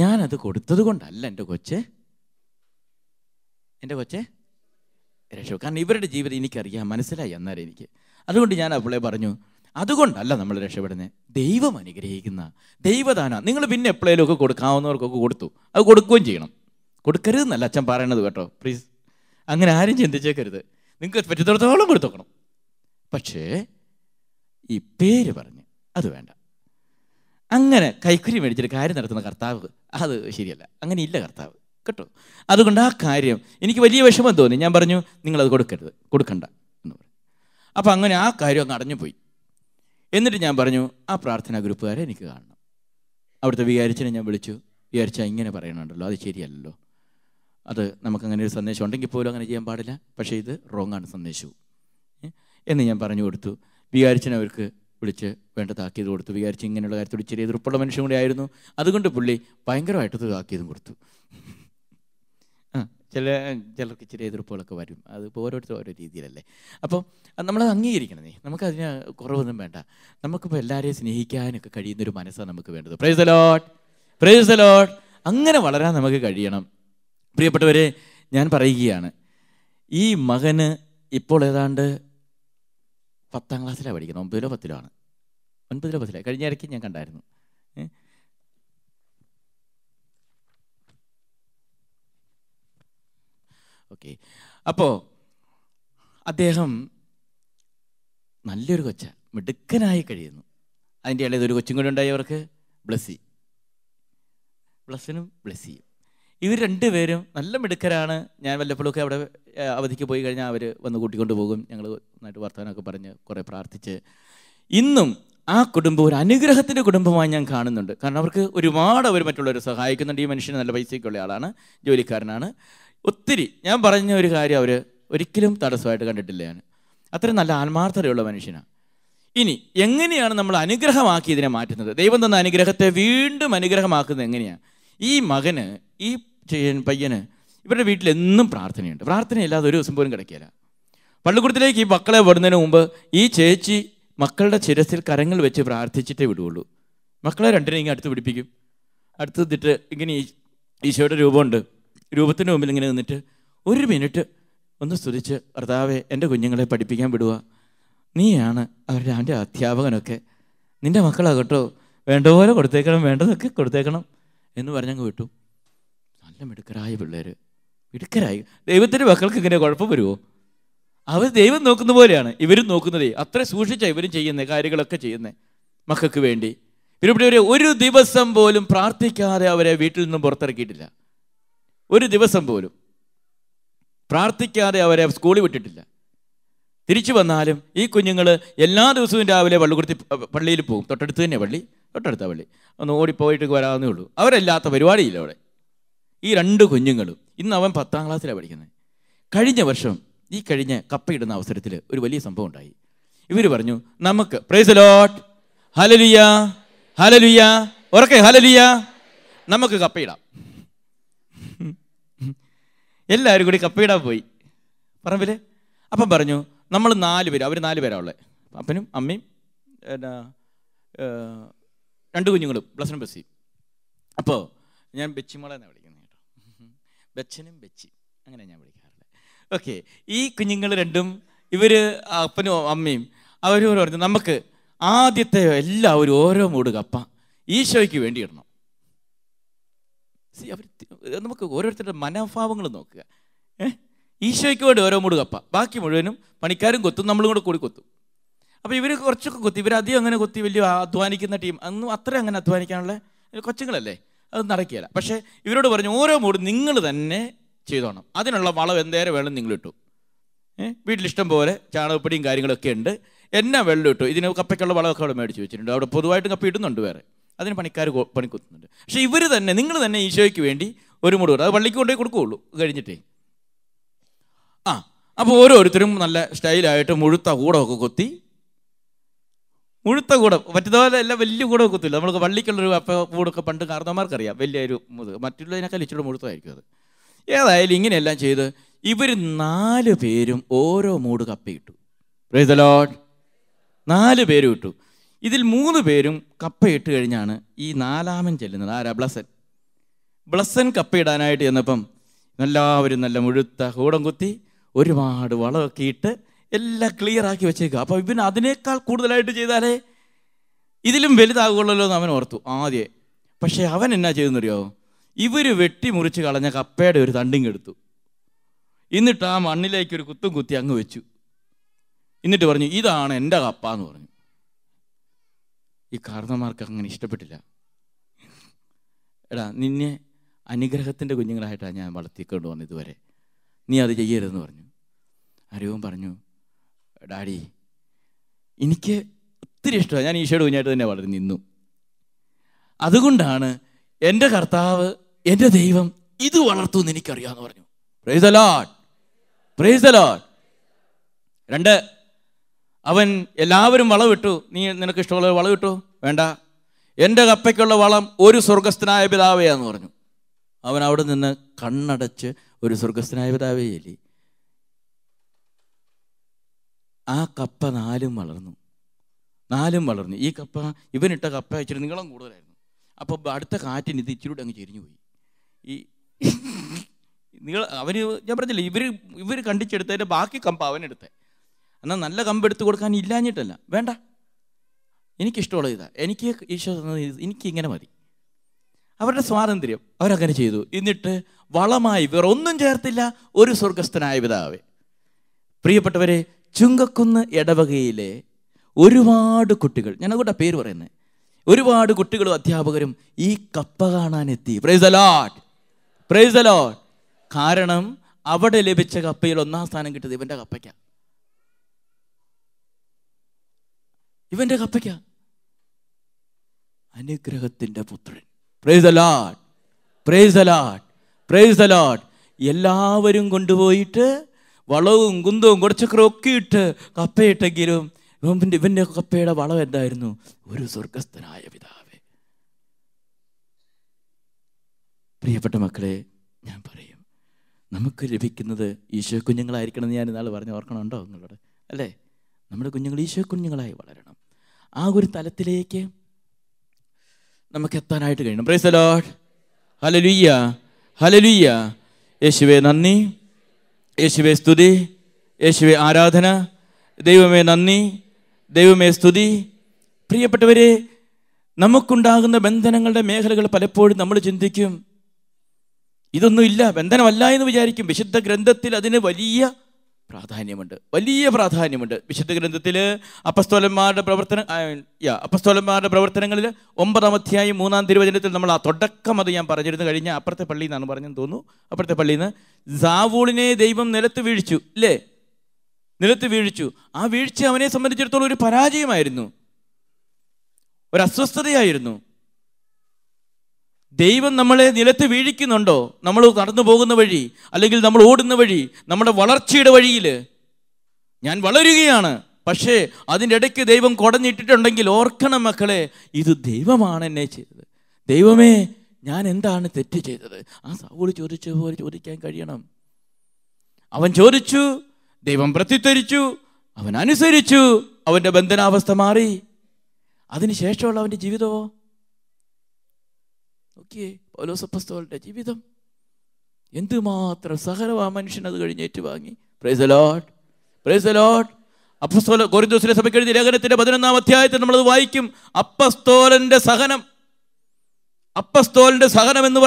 ഞാനത് കൊടുത്തത് കൊണ്ടല്ല എൻ്റെ കൊച്ചെ എൻ്റെ കൊച്ചെ രക്ഷ കാരണം ഇവരുടെ ജീവിതം എനിക്കറിയാം മനസ്സിലായി അന്നേരം എനിക്ക് അതുകൊണ്ട് ഞാൻ അവളെ പറഞ്ഞു അതുകൊണ്ടല്ല നമ്മൾ രക്ഷപ്പെടുന്നത് ദൈവം അനുഗ്രഹിക്കുന്ന ദൈവദാന നിങ്ങൾ പിന്നെ ഒക്കെ കൊടുക്കാവുന്നവർക്കൊക്കെ കൊടുത്തു അത് കൊടുക്കുകയും ചെയ്യണം കൊടുക്കരുതെന്നല്ല അച്ഛൻ പറയണത് കേട്ടോ പ്ലീസ് അങ്ങനെ ആരും ചിന്തിച്ചേക്കരുത് നിങ്ങൾക്ക് പറ്റുന്നിടത്തോളം കൊടുത്തോക്കണം പക്ഷേ ഈ പേര് പറഞ്ഞ് അത് വേണ്ട അങ്ങനെ കൈക്കുരി മേടിച്ചിട്ട് കാര്യം നടത്തുന്ന കർത്താവ് അത് ശരിയല്ല അങ്ങനെ ഇല്ല കർത്താവ് കേട്ടോ അതുകൊണ്ട് ആ കാര്യം എനിക്ക് വലിയ വിഷമം തോന്നി ഞാൻ പറഞ്ഞു നിങ്ങളത് കൊടുക്കരുത് കൊടുക്കണ്ട എന്ന് പറഞ്ഞു അപ്പോൾ അങ്ങനെ ആ കാര്യം അങ്ങ് പോയി എന്നിട്ട് ഞാൻ പറഞ്ഞു ആ പ്രാർത്ഥനാ ഗ്രൂപ്പുകാരെ എനിക്ക് കാണണം അവിടുത്തെ വിചാരിച്ചിനെ ഞാൻ വിളിച്ചു വിചാരിച്ച ഇങ്ങനെ പറയണുണ്ടല്ലോ അത് ശരിയല്ലല്ലോ അത് നമുക്കങ്ങനെ ഒരു സന്ദേശം ഉണ്ടെങ്കിൽ പോലും അങ്ങനെ ചെയ്യാൻ പാടില്ല പക്ഷേ ഇത് റോങ്ങാണ് സന്ദേശവും എന്ന് ഞാൻ പറഞ്ഞു കൊടുത്തു വിചാരിച്ചിനവർക്ക് അവർക്ക് വിളിച്ച് വേണ്ട താക്കീത് കൊടുത്തു വിചാരിച്ച് ഇങ്ങനെയുള്ള കാര്യത്തോട് ചെറിയ എതിർപ്പുള്ള മനുഷ്യൻ കൂടി ആയിരുന്നു അതുകൊണ്ട് പുള്ളി ഭയങ്കരമായിട്ടത് താക്കീതും കൊടുത്തു ആ ചില ചിലർക്ക് ചെറിയ എതിർപ്പുകളൊക്കെ വരും അതിപ്പോൾ ഓരോരുത്തരും ഓരോ രീതിയിലല്ലേ അപ്പോൾ നമ്മളത് അംഗീകരിക്കണമേ നമുക്ക് അതിന് കുറവൊന്നും വേണ്ട നമുക്കിപ്പോൾ എല്ലാവരെയും സ്നേഹിക്കാനൊക്കെ കഴിയുന്നൊരു മനസ്സാണ് നമുക്ക് വേണ്ടത് പ്രൈസ് അലോട്ട് പ്രൈസ് അലോട്ട് അങ്ങനെ വളരാൻ നമുക്ക് കഴിയണം പ്രിയപ്പെട്ടവരെ ഞാൻ പറയുകയാണ് ഈ മകന് ഇപ്പോൾ ഏതാണ്ട് പത്താം ക്ലാസ്സിലാണ് പഠിക്കുന്നത് ഒമ്പതിലോ പത്തിലോ ആണ് ഒൻപതിലോ പത്തിലോ കഴിഞ്ഞ ഇടയ്ക്ക് ഞാൻ കണ്ടായിരുന്നു ഓക്കെ അപ്പോൾ അദ്ദേഹം നല്ലൊരു കൊച്ച മിടുക്കനായി കഴിയുന്നു അതിൻ്റെ ഇടയിൽ ഒരു കൊച്ചും കൂടെ ഉണ്ടായി അവർക്ക് ബ്ലസ്സി ബ്ലസ്സിനും ബ്ലസ്സിയും ഇവർ രണ്ടുപേരും നല്ല മിടുക്കരാണ് ഞാൻ വല്ലപ്പോഴൊക്കെ അവിടെ അവധിക്ക് പോയി കഴിഞ്ഞാൽ അവർ വന്ന് കൂട്ടിക്കൊണ്ട് പോകും ഞങ്ങൾ നന്നായിട്ട് വർത്തമാനമൊക്കെ പറഞ്ഞ് കുറേ പ്രാർത്ഥിച്ച് ഇന്നും ആ കുടുംബം ഒരു അനുഗ്രഹത്തിൻ്റെ കുടുംബമായി ഞാൻ കാണുന്നുണ്ട് കാരണം അവർക്ക് ഒരുപാട് അവർ മറ്റുള്ളവർ സഹായിക്കുന്നുണ്ട് ഈ മനുഷ്യന് നല്ല പൈസയ്ക്കുള്ള ആളാണ് ജോലിക്കാരനാണ് ഒത്തിരി ഞാൻ പറഞ്ഞ ഒരു കാര്യം അവർ ഒരിക്കലും തടസ്സമായിട്ട് കണ്ടിട്ടില്ല ഞാൻ അത്രയും നല്ല ആത്മാർത്ഥതയുള്ള മനുഷ്യനാണ് ഇനി എങ്ങനെയാണ് നമ്മൾ അനുഗ്രഹമാക്കി ഇതിനെ മാറ്റുന്നത് ദൈവം തന്ന അനുഗ്രഹത്തെ വീണ്ടും അനുഗ്രഹമാക്കുന്നത് എങ്ങനെയാണ് ഈ മകന് ഈ പയ്യന് ഇവരുടെ വീട്ടിൽ എന്നും പ്രാർത്ഥനയുണ്ട് പ്രാർത്ഥനയില്ലാതെ ഒരു ദിവസം പോലും കിടക്കില്ല പള്ളിക്കൂടത്തിലേക്ക് ഈ മക്കളെ വിടുന്നതിന് മുമ്പ് ഈ ചേച്ചി മക്കളുടെ ചിരസിൽ കരങ്ങൾ വെച്ച് പ്രാർത്ഥിച്ചിട്ടേ വിടുകയുള്ളൂ മക്കളെ രണ്ടിനെ ഇങ്ങനെ അടുത്ത് പിടിപ്പിക്കും അടുത്ത് നിന്നിട്ട് ഇങ്ങനെ ഈശോയുടെ രൂപമുണ്ട് രൂപത്തിന് മുമ്പിൽ ഇങ്ങനെ നിന്നിട്ട് ഒരു മിനിറ്റ് ഒന്ന് സ്തുതിച്ച് ഭർത്താവെ എൻ്റെ കുഞ്ഞുങ്ങളെ പഠിപ്പിക്കാൻ വിടുക നീയാണ് അവരുടെ അവൻ്റെ അധ്യാപകനൊക്കെ നിൻ്റെ മക്കളാകട്ടോ വേണ്ട പോലെ കൊടുത്തേക്കണം വേണ്ടതൊക്കെ കൊടുത്തേക്കണം എന്ന് പറഞ്ഞങ്ങ് വിട്ടു നല്ല മിടുക്കരായ പിള്ളേർ മിടുക്കരായി ദൈവത്തിൻ്റെ മക്കൾക്ക് ഇങ്ങനെ കുഴപ്പം വരുമോ അവർ ദൈവം നോക്കുന്ന പോലെയാണ് ഇവരും നോക്കുന്നതേ അത്ര സൂക്ഷിച്ചാൽ ഇവരും ചെയ്യുന്നത് കാര്യങ്ങളൊക്കെ ചെയ്യുന്നത് മക്കൾക്ക് വേണ്ടി ഇവരിവിടെ ഒരു ഒരു ദിവസം പോലും പ്രാർത്ഥിക്കാതെ അവരെ വീട്ടിൽ നിന്നും പുറത്തിറക്കിയിട്ടില്ല ഒരു ദിവസം പോലും പ്രാർത്ഥിക്കാതെ അവരെ സ്കൂളിൽ വിട്ടിട്ടില്ല തിരിച്ചു വന്നാലും ഈ കുഞ്ഞുങ്ങൾ എല്ലാ ദിവസവും രാവിലെ പള്ളിക്കുടുത്തി പള്ളിയിൽ പോകും തൊട്ടടുത്ത് തന്നെ പള്ളി തൊട്ടടുത്ത പള്ളി ഒന്ന് ഓടിപ്പോയിട്ട് വരാവുന്നേ ഉള്ളൂ അവരല്ലാത്ത പരിപാടിയില്ല അവിടെ ഈ രണ്ട് കുഞ്ഞുങ്ങളും ഇന്ന് അവൻ പത്താം ക്ലാസ്സിലാണ് പഠിക്കുന്നത് കഴിഞ്ഞ വർഷം ഈ കഴിഞ്ഞ കപ്പയിടുന്ന അവസരത്തിൽ ഒരു വലിയ സംഭവം ഉണ്ടായി ഇവർ പറഞ്ഞു നമുക്ക് പ്രൈസ് ലോട്ട് ഹലലുയ ഹലലുയ ഉറക്കെ ഹലലുയ നമുക്ക് കപ്പയിടാം എല്ലാവരും കൂടി കപ്പയിടാൻ പോയി പറമ്പിൽ അപ്പം പറഞ്ഞു നമ്മൾ നാല് പേര് അവർ നാല് പേരാ ഉള്ളത് അപ്പനും അമ്മയും എന്നാ രണ്ട് കുഞ്ഞുങ്ങളും പ്ലസ് ബ്ലസ്സും സി അപ്പോൾ ഞാൻ ബെച്ചിമോളെന്നാണ് വിളിക്കും ബച്ചനും ബച്ചി അങ്ങനെ ഞാൻ വിളിക്കാറുള്ളത് ഓക്കെ ഈ കുഞ്ഞുങ്ങൾ രണ്ടും ഇവർ അപ്പനും അമ്മയും അവരോട് പറഞ്ഞു നമുക്ക് ആദ്യത്തെ എല്ലാവരും ഓരോ മൂട് കപ്പ ഈശോയ്ക്ക് വേണ്ടി ഇടണം അവർ നമുക്ക് ഓരോരുത്തരുടെ മനോഭാവങ്ങൾ നോക്കുക ഈശോയ്ക്ക് വേണ്ടി ഓരോ മൂട് കപ്പ ബാക്കി മുഴുവനും പണിക്കാരും കൊത്തും നമ്മളും കൂടെ കൂടി കൊത്തും അപ്പോൾ ഇവർ കുറച്ചൊക്കെ കൊത്തി ഇവരധികം അങ്ങനെ കൊത്തി വലിയ അധ്വാനിക്കുന്ന ടീം അന്നും അത്ര അങ്ങനെ അധ്വാനിക്കാനുള്ള കൊച്ചുങ്ങളല്ലേ അത് നടക്കുകയില്ല പക്ഷേ ഇവരോട് പറഞ്ഞു ഓരോ മൂടും നിങ്ങൾ തന്നെ ചെയ്തോണം അതിനുള്ള വളം എന്തേരം വെള്ളം നിങ്ങൾ ഇട്ടു വീട്ടിലിഷ്ടം പോലെ ചാണകപ്പൊടിയും കാര്യങ്ങളൊക്കെ ഉണ്ട് എന്നാ വെള്ളം ഇട്ടു ഇതിന് കപ്പയ്ക്കുള്ള വളമൊക്കെ അവിടെ മേടിച്ച് വെച്ചിട്ടുണ്ട് അവിടെ പൊതുവായിട്ട് കപ്പ ഇടുന്നുണ്ട് വേറെ അതിന് പണിക്കാർ കൊത്തുന്നുണ്ട് പക്ഷേ ഇവർ തന്നെ നിങ്ങൾ തന്നെ ഈശോയ്ക്ക് വേണ്ടി ഒരു മുടി അത് പള്ളിക്ക് കൊണ്ടുപോയി കൊടുക്കുകയുള്ളൂ കഴിഞ്ഞിട്ടേ ആ അപ്പോൾ ഓരോരുത്തരും നല്ല സ്റ്റൈലായിട്ട് മുഴുത്ത കൂടമൊക്കെ കൊത്തി മുഴുത്ത കൂടം മറ്റേതുപോലെ എല്ലാം വലിയ കൂടം കുത്തില്ല നമ്മൾക്ക് പള്ളിക്കുള്ളൊരു അപ്പം കൂടൊക്കെ പണ്ട് കാർന്നമാർക്കറിയാം ഒരു മുതുക മറ്റുള്ളതിനേക്കാൾ ഇച്ചിരി മുഴുത്തമായിരിക്കും അത് ഏതായാലും ഇങ്ങനെയെല്ലാം ചെയ്ത് ഇവർ നാല് പേരും ഓരോ മൂട് കപ്പയിട്ടു പ്രൈസ് ലോഡ് നാല് പേരും ഇട്ടു ഇതിൽ മൂന്ന് പേരും കപ്പയിട്ട് കഴിഞ്ഞാണ് ഈ നാലാമൻ ചെല്ലുന്നത് ആരാ ബ്ലസൻ ബ്ലസൻ കപ്പയിടാനായിട്ട് ചെന്നപ്പം എല്ലാവരും നല്ല മുഴുത്ത കൂടം കുത്തി ഒരുപാട് വളമൊക്കെ ഇട്ട് എല്ലാം ക്ലിയർ ആക്കി വെച്ചേക്കുക അപ്പോൾ ഇവൻ അതിനേക്കാൾ കൂടുതലായിട്ട് ചെയ്താലേ ഇതിലും വലുതാകുള്ളല്ലോ എന്ന് അവൻ ഓർത്തു ആദ്യേ പക്ഷേ അവൻ എന്നാ അറിയോ ഇവർ വെട്ടി മുറിച്ച് കളഞ്ഞ കപ്പയുടെ ഒരു തണ്ടിങ് എടുത്തു എന്നിട്ട് ആ മണ്ണിലേക്ക് ഒരു കുത്തും കുത്തി അങ്ങ് വെച്ചു എന്നിട്ട് പറഞ്ഞു ഇതാണ് എൻ്റെ കപ്പ എന്ന് പറഞ്ഞു ഈ കാരണന്മാർക്ക് അങ്ങനെ ഇഷ്ടപ്പെട്ടില്ല എടാ നിന്നെ അനുഗ്രഹത്തിൻ്റെ കുഞ്ഞുങ്ങളായിട്ടാണ് ഞാൻ വളർത്തിക്കൊണ്ട് വന്നത് ഇതുവരെ നീ അത് ചെയ്യരുതെന്ന് പറഞ്ഞു അറിവും പറഞ്ഞു ഡാഡി എനിക്ക് ഒത്തിരി ഇഷ്ടമാണ് ഞാൻ ഈശോയുടെ കുഞ്ഞായിട്ട് തന്നെ വളരെ നിന്നു അതുകൊണ്ടാണ് എൻ്റെ കർത്താവ് എൻ്റെ ദൈവം ഇത് വളർത്തുമെന്ന് എനിക്കറിയാമെന്ന് പറഞ്ഞു പ്രൈസ് അലോട്ട് പ്രൈസ് അലോട്ട് രണ്ട് അവൻ എല്ലാവരും വളവിട്ടു നീ നിനക്ക് ഇഷ്ടമുള്ള വളവിട്ടു വേണ്ട എൻ്റെ കപ്പയ്ക്കുള്ള വളം ഒരു സ്വർഗസ്ഥനായ പിതാവേ എന്ന് പറഞ്ഞു അവൻ അവിടെ നിന്ന് കണ്ണടച്ച് ഒരു സ്വർഗസ്ഥനായ പിതാവേ ഇല്ലേ ആ കപ്പ നാലും വളർന്നു നാലും വളർന്നു ഈ കപ്പ ഇവനിട്ട കപ്പ ഇച്ചിരി നീളം കൂടുതലായിരുന്നു അപ്പോൾ അടുത്ത കാറ്റിന് ഇത് ഇച്ചിരി കൂടെ അങ്ങ് ചെരിഞ്ഞു പോയി ഈ നിങ്ങൾ അവന് ഞാൻ പറഞ്ഞില്ല ഇവർ ഇവർ കണ്ടിച്ചെടുത്തതിൻ്റെ ബാക്കി കമ്പ അവനെടുത്തേ എന്നാൽ നല്ല കമ്പ് എടുത്തു കൊടുക്കാൻ ഇല്ലാഞ്ഞിട്ടല്ല വേണ്ട എനിക്കിഷ്ടമുള്ള ഇതാ എനിക്ക് ഈശോ എനിക്ക് ഇങ്ങനെ മതി അവരുടെ സ്വാതന്ത്ര്യം അവരങ്ങനെ ചെയ്തു എന്നിട്ട് വളമായി വേറെ ഒന്നും ചേർത്തില്ല ഒരു സ്വർഗസ്ഥനായ പിതാവേ പ്രിയപ്പെട്ടവരെ ചുങ്കക്കുന്ന് ഇടവകയിലെ ഒരുപാട് കുട്ടികൾ ഞാൻ അവരുടെ പേര് പറയുന്നത് ഒരുപാട് കുട്ടികളും അധ്യാപകരും ഈ കപ്പ കാണാനെത്തി പ്രൈസ് അലോട്ട് പ്രൈസ് അലോട്ട് കാരണം അവിടെ ലഭിച്ച കപ്പയിൽ ഒന്നാം സ്ഥാനം കിട്ടിയത് ഇവൻ്റെ കപ്പയ്ക്ക ഇവൻ്റെ കപ്പയ്ക്ക അനുഗ്രഹത്തിൻ്റെ പുത്രൻ praise a lot price a lot price a lot എല്ലാവരും കൊണ്ടുപോയിട്ട് വളവും കുന്തവും കുറച്ചൊക്കെ ഒക്കെ ഇട്ട് കപ്പയിട്ടെങ്കിലും ഇവൻ്റെ ഇവൻ്റെ കപ്പയുടെ വളം എന്തായിരുന്നു ഒരു സ്വർഗസ്ഥനായ പിതാവേ പ്രിയപ്പെട്ട മക്കളെ ഞാൻ പറയും നമുക്ക് ലഭിക്കുന്നത് ഈശോ കുഞ്ഞുങ്ങളായിരിക്കണം എന്ന് ഞാൻ ഇന്നാൾ പറഞ്ഞ് ഓർക്കണമുണ്ടോ നിങ്ങളോട് അല്ലേ നമ്മുടെ കുഞ്ഞുങ്ങൾ ഈശോ കുഞ്ഞുങ്ങളായി വളരണം ആ ഒരു തലത്തിലേക്ക് നമുക്ക് എത്താനായിട്ട് കഴിയണം പ്രൈസ് ഹലലുയ്യ ഹലലുയ്യ യേശുവേ നന്ദി യേശുവെ സ്തുതി യേശുവെ ആരാധന ദൈവമേ നന്ദി ദൈവമേ സ്തുതി പ്രിയപ്പെട്ടവരെ നമുക്കുണ്ടാകുന്ന ബന്ധനങ്ങളുടെ മേഖലകൾ പലപ്പോഴും നമ്മൾ ചിന്തിക്കും ഇതൊന്നുമില്ല ബന്ധനമല്ല എന്ന് വിചാരിക്കും വിശുദ്ധ ഗ്രന്ഥത്തിൽ അതിന് വലിയ പ്രാധാന്യമുണ്ട് വലിയ പ്രാധാന്യമുണ്ട് വിശുദ്ധ ഗ്രന്ഥത്തിൽ അപ്പസ്തോലന്മാരുടെ പ്രവർത്തന യാ അപ്പസ്തോലന്മാരുടെ പ്രവർത്തനങ്ങളിൽ ഒമ്പതാം അധ്യായം മൂന്നാം തിരുവചനത്തിൽ നമ്മൾ ആ തുടക്കം അത് ഞാൻ പറഞ്ഞിരുന്നു കഴിഞ്ഞ അപ്പുറത്തെ പള്ളി എന്നാണ് പറഞ്ഞെന്ന് തോന്നുന്നു അപ്പുറത്തെ പള്ളിയിൽ നിന്ന് സാവൂളിനെ ദൈവം നിലത്ത് വീഴ്ചു അല്ലേ നിലത്ത് വീഴ്ചു ആ വീഴ്ച അവനെ സംബന്ധിച്ചിടത്തോളം ഒരു പരാജയമായിരുന്നു ഒരു അസ്വസ്ഥതയായിരുന്നു ദൈവം നമ്മളെ നിലത്ത് വീഴിക്കുന്നുണ്ടോ നമ്മൾ നടന്നു പോകുന്ന വഴി അല്ലെങ്കിൽ നമ്മൾ ഓടുന്ന വഴി നമ്മുടെ വളർച്ചയുടെ വഴിയിൽ ഞാൻ വളരുകയാണ് പക്ഷേ അതിൻ്റെ ഇടയ്ക്ക് ദൈവം കുടഞ്ഞിട്ടിട്ടുണ്ടെങ്കിൽ ഓർക്കണം മക്കളെ ഇത് ദൈവമാണ് എന്നെ ചെയ്തത് ദൈവമേ ഞാൻ എന്താണ് തെറ്റ് ചെയ്തത് ആ സൗള് ചോദിച്ച പോലെ ചോദിക്കാൻ കഴിയണം അവൻ ചോദിച്ചു ദൈവം പ്രത്യുത്തരിച്ചു അവൻ അനുസരിച്ചു അവൻ്റെ ബന്ധനാവസ്ഥ മാറി അതിനുശേഷമുള്ള അവൻ്റെ ജീവിതമോ നോക്കിയേ പുസ്തകളുടെ ജീവിതം എന്തുമാത്രം സഹനവും ആ മനുഷ്യൻ അത് കഴിഞ്ഞ് ഏറ്റുവാങ്ങി പ്രൈസ് ലോട്ട് പ്രൈസ് ലോട്ട് അപ്പസ്തോല കൊരിന്തോസിലെ സഭയ്ക്ക് എഴുതിയ ലേഖനത്തിന്റെ പതിനൊന്നാം അധ്യായത്തിൽ നമ്മളത് വായിക്കും അപ്പസ്തോലന്റെ സഹനം അപ്പസ്തോലന്റെ സഹനം എന്ന്